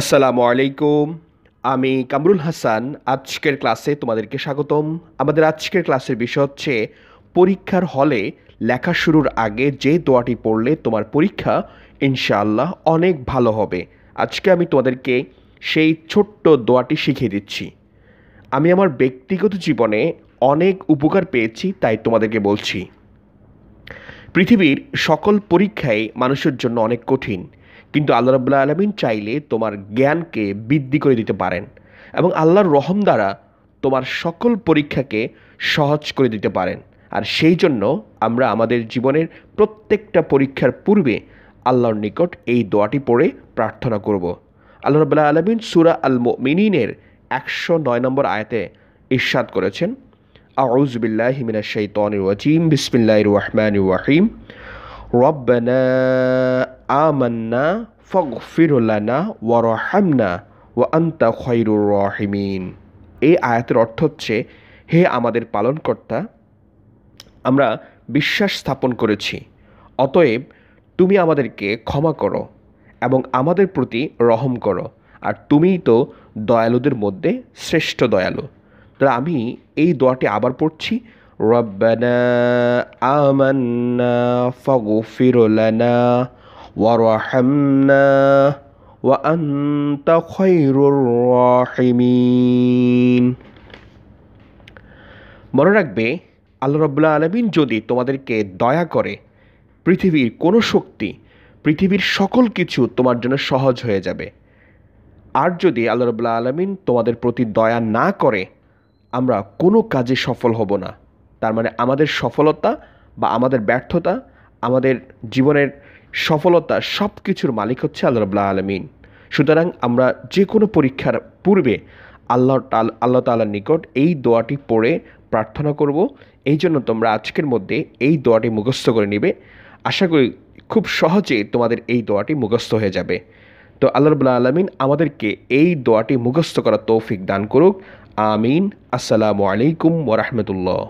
আসসালামু আলাইকুম আমি কামরুল হাসান আজকের ক্লাসে তোমাদেরকে স্বাগতম আমাদের আজকের ক্লাসের বিষয় হচ্ছে পরীক্ষার হলে লেখা শুরুর আগে যে দোয়াটি পড়লে তোমার পরীক্ষা ইনশাআল্লাহ অনেক ভালো হবে আজকে আমি তোমাদেরকে সেই ছোট্ট দোয়াটি শিখিয়ে দিচ্ছি আমি আমার ব্যক্তিগত জীবনে অনেক উপকার পেয়েছি তাই তোমাদেরকে বলছি পৃথিবীর সকল পরীক্ষাই মানুষের জন্য অনেক কঠিন কিন্তু আল্লাহ রবুল্লা আলমিন চাইলে তোমার জ্ঞানকে বৃদ্ধি করে দিতে পারেন এবং আল্লাহর রহম দ্বারা তোমার সকল পরীক্ষাকে সহজ করে দিতে পারেন আর সেই জন্য আমরা আমাদের জীবনের প্রত্যেকটা পরীক্ষার পূর্বে আল্লাহর নিকট এই দোয়াটি পড়ে প্রার্থনা করব আল্লাহ রবাহ আলমিন সুরা আল মিনিনের একশো নয় নম্বর আয়াতে ইরশাদ করেছেন আউজবিল্লাহ হিমিনা শৈতন ওয়াজিম বিসমিল্লাহ রহমান ওয়াহিম রব্বানা আমান্না ফগফিরুল্লানা ওয়ারহামনা ও আন্তা খৈরুর রহিমিন এই আয়াতের অর্থ হচ্ছে হে আমাদের পালনকর্তা আমরা বিশ্বাস স্থাপন করেছি অতএব তুমি আমাদেরকে ক্ষমা করো এবং আমাদের প্রতি রহম করো আর তুমিই তো দয়ালুদের মধ্যে শ্রেষ্ঠ দয়ালু তো আমি এই দোয়াটি আবার পড়ছি রব্বানা আমান্না ফিরোলানা ورحمنا وأنت خير الراحمين মনে রাখবে আল্লাহ রবুল্লা আলমিন যদি তোমাদেরকে দয়া করে পৃথিবীর কোনো শক্তি পৃথিবীর সকল কিছু তোমার জন্য সহজ হয়ে যাবে আর যদি আল্লাহ রবুল্লা আলমিন তোমাদের প্রতি দয়া না করে আমরা কোনো কাজে সফল হব না তার মানে আমাদের সফলতা বা আমাদের ব্যর্থতা আমাদের জীবনের সফলতা সব কিছুর মালিক হচ্ছে আল্লাহ রব্লা আলমিন সুতরাং আমরা যে কোনো পরীক্ষার পূর্বে আল্লাহ তাল আল্লাহ তালার নিকট এই দোয়াটি পড়ে প্রার্থনা করব এই জন্য তোমরা আজকের মধ্যে এই দোয়াটি মুখস্থ করে নিবে আশা করি খুব সহজে তোমাদের এই দোয়াটি মুখস্থ হয়ে যাবে তো আল্লাহ রবুল্লা আলমিন আমাদেরকে এই দোয়াটি মুখস্থ করার তৌফিক দান করুক আমিন আসসালামু আলাইকুম ওরহমতুল্লাহ